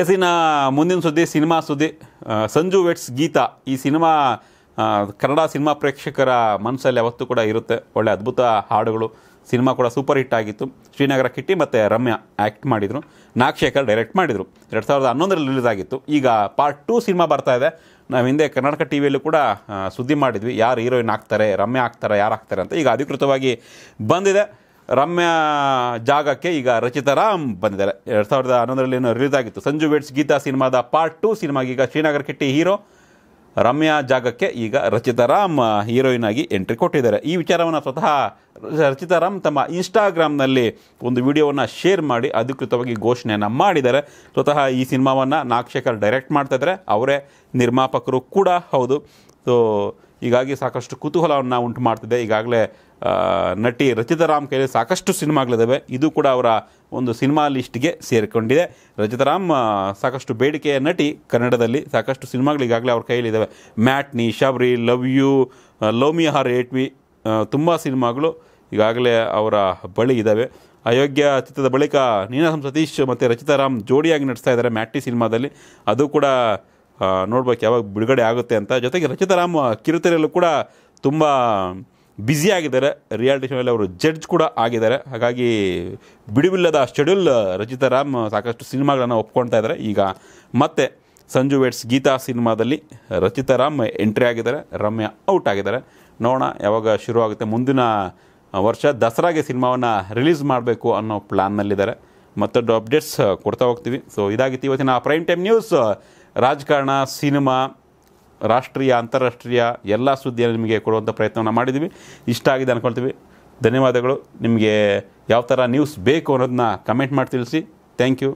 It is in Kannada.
ಎಸ್ ಇನ್ನು ಮುಂದಿನ ಸುದ್ದಿ ಸಿನಿಮಾ ಸುದ್ದಿ ಸಂಜು ವೆಟ್ಸ್ ಗೀತಾ ಈ ಸಿನಿಮಾ ಕನ್ನಡ ಸಿನಿಮಾ ಪ್ರೇಕ್ಷಕರ ಮನಸ್ಸಲ್ಲಿ ಅವತ್ತು ಕೂಡ ಇರುತ್ತೆ ಒಳ್ಳೆ ಅದ್ಭುತ ಹಾಡುಗಳು ಸಿನಿಮಾ ಕೂಡ ಸೂಪರ್ ಹಿಟ್ ಆಗಿತ್ತು ಶ್ರೀನಗರ ಕಿಟ್ಟಿ ಮತ್ತು ರಮ್ಯಾ ಆ್ಯಕ್ಟ್ ಮಾಡಿದರು ನಾಗಶೇಖರ್ ಡೈರೆಕ್ಟ್ ಮಾಡಿದರು ಎರಡು ಸಾವಿರದ ಹನ್ನೊಂದರಲ್ಲಿ ರಿಲೀಸ್ ಆಗಿತ್ತು ಈಗ ಪಾರ್ಟ್ ಟೂ ಸಿನಿಮಾ ಬರ್ತಾ ಇದೆ ನಾವು ಹಿಂದೆ ಕರ್ನಾಟಕ ಟಿ ವಿಯಲ್ಲೂ ಕೂಡ ಸುದ್ದಿ ಮಾಡಿದ್ವಿ ಯಾರು ಹೀರೋಯಿನ್ ಆಗ್ತಾರೆ ರಮ್ಯಾ ಆಗ್ತಾರೆ ಯಾರು ಆಗ್ತಾರೆ ಅಂತ ಈಗ ಅಧಿಕೃತವಾಗಿ ಬಂದಿದೆ ರಮ್ಯ ಜಾಗಕ್ಕೆ ಈಗ ರಚಿತಾ ರಾಮ್ ಬಂದಿದ್ದಾರೆ ಎರಡು ಸಾವಿರದ ಹನ್ನೊಂದರಲ್ಲಿ ಏನೋ ರಿಲೀಸ್ ಆಗಿತ್ತು ಸಂಜು ವೇಟ್ಸ್ ಗೀತಾ ಸಿನಿಮಾದ ಪಾರ್ಟ್ ಟು ಸಿನಿಮಾಗೆ ಈಗ ಶ್ರೀನಗರ ಕಿಟ್ಟಿ ಹೀರೋ ರಮ್ಯಾ ಜಾಗಕ್ಕೆ ಈಗ ರಚಿತಾ ರಾಮ್ ಹೀರೋಯಿನ್ ಆಗಿ ಎಂಟ್ರಿ ಕೊಟ್ಟಿದ್ದಾರೆ ಈ ವಿಚಾರವನ್ನು ಸ್ವತಃ ರಚಿತಾರಾಮ್ ತಮ್ಮ ಇನ್ಸ್ಟಾಗ್ರಾಮ್ನಲ್ಲಿ ಒಂದು ವಿಡಿಯೋವನ್ನು ಶೇರ್ ಮಾಡಿ ಅಧಿಕೃತವಾಗಿ ಘೋಷಣೆಯನ್ನು ಮಾಡಿದ್ದಾರೆ ಸ್ವತಃ ಈ ಸಿನಿಮಾವನ್ನು ನಾಗಶೇಖರ್ ಡೈರೆಕ್ಟ್ ಮಾಡ್ತಾಯಿದ್ದಾರೆ ಅವರೇ ನಿರ್ಮಾಪಕರು ಕೂಡ ಹೌದು ಸೊ ಹೀಗಾಗಿ ಸಾಕಷ್ಟು ಕುತೂಹಲವನ್ನು ಉಂಟು ಮಾಡ್ತಿದೆ ಈಗಾಗಲೇ ನಟಿ ರಚಿತಾ ರಾಮ್ ಕೈಲಿ ಸಾಕಷ್ಟು ಸಿನಿಮಾಗಳಿದ್ದಾವೆ ಇದು ಕೂಡ ಅವರ ಒಂದು ಸಿನಿಮಾ ಲಿಸ್ಟ್ಗೆ ಸೇರಿಕೊಂಡಿದೆ ರಚಿತಾರಾಮ್ ಸಾಕಷ್ಟು ಬೇಡಿಕೆಯ ನಟಿ ಕನ್ನಡದಲ್ಲಿ ಸಾಕಷ್ಟು ಸಿನಿಮಾಗಳು ಈಗಾಗಲೇ ಅವ್ರ ಇದ್ದಾವೆ matinee Shabari love you love me or hate ವಿ ತುಂಬ ಸಿನಿಮಾಗಳು ಈಗಾಗಲೇ ಅವರ ಬಳಿ ಇದ್ದಾವೆ ಅಯೋಗ್ಯ ಚಿತ್ರದ ಬಳಿಕ ನೀನಾಸಂ ಸತೀಶ್ ಮತ್ತು ರಚಿತಾ ರಾಮ್ ಜೋಡಿಯಾಗಿ ನಡೆಸ್ತಾ ಇದ್ದಾರೆ ಮ್ಯಾಟ್ನಿ ಸಿನಿಮಾದಲ್ಲಿ ಅದು ಕೂಡ ನೋಡ್ಬೇಕು ಯಾವಾಗ ಬಿಡುಗಡೆ ಆಗುತ್ತೆ ಅಂತ ಜೊತೆಗೆ ರಚಿತಾ ರಾಮ್ ಕಿರುತೆರೆಯಲ್ಲೂ ಕೂಡ ತುಂಬ ಬ್ಯುಸಿ ಆಗಿದ್ದಾರೆ ರಿಯಾಲಿಟಿ ಶೋನಲ್ಲಿ ಅವರು ಜಡ್ಜ್ ಕೂಡ ಆಗಿದ್ದಾರೆ ಹಾಗಾಗಿ ಬಿಡುವಿಲ್ಲದ ಶೆಡ್ಯೂಲ್ ರಚಿತಾ ರಾಮ್ ಸಾಕಷ್ಟು ಸಿನಿಮಾಗಳನ್ನು ಒಪ್ಕೊಳ್ತಾ ಇದ್ದಾರೆ ಈಗ ಮತ್ತೆ ಸಂಜು ವೇಟ್ಸ್ ಗೀತಾ ಸಿನಿಮಾದಲ್ಲಿ ರಚಿತಾ ರಾಮ್ ಎಂಟ್ರಿ ಆಗಿದ್ದಾರೆ ರಮ್ಯ ಔಟ್ ಆಗಿದ್ದಾರೆ ನೋಡೋಣ ಯಾವಾಗ ಶುರು ಆಗುತ್ತೆ ಮುಂದಿನ ವರ್ಷ ದಸರಾಗೆ ಸಿನಿಮಾವನ್ನು ರಿಲೀಸ್ ಮಾಡಬೇಕು ಅನ್ನೋ ಪ್ಲ್ಯಾನ್ನಲ್ಲಿದ್ದಾರೆ ಮತ್ತೊಂದು ಅಪ್ಡೇಟ್ಸ್ ಕೊಡ್ತಾ ಹೋಗ್ತೀವಿ ಸೊ ಇದಾಗಿತ್ತು ಇವತ್ತಿನ ಪ್ರೈಮ್ ಟೈಮ್ ನ್ಯೂಸ್ ರಾಜಕಾರಣ ಸಿನಿಮಾ ರಾಷ್ಟ್ರೀಯ ಅಂತಾರಾಷ್ಟ್ರೀಯ ಎಲ್ಲ ಸುದ್ದಿಯನ್ನು ನಿಮಗೆ ಕೊಡುವಂಥ ಪ್ರಯತ್ನವನ್ನು ಮಾಡಿದ್ದೀವಿ ಇಷ್ಟ ಆಗಿದೆ ಅಂದ್ಕೊಳ್ತೀವಿ ಧನ್ಯವಾದಗಳು ನಿಮಗೆ ಯಾವ ಥರ ನ್ಯೂಸ್ ಬೇಕು ಅನ್ನೋದನ್ನ ಕಮೆಂಟ್ ಮಾಡಿ ತಿಳಿಸಿ ಥ್ಯಾಂಕ್ ಯು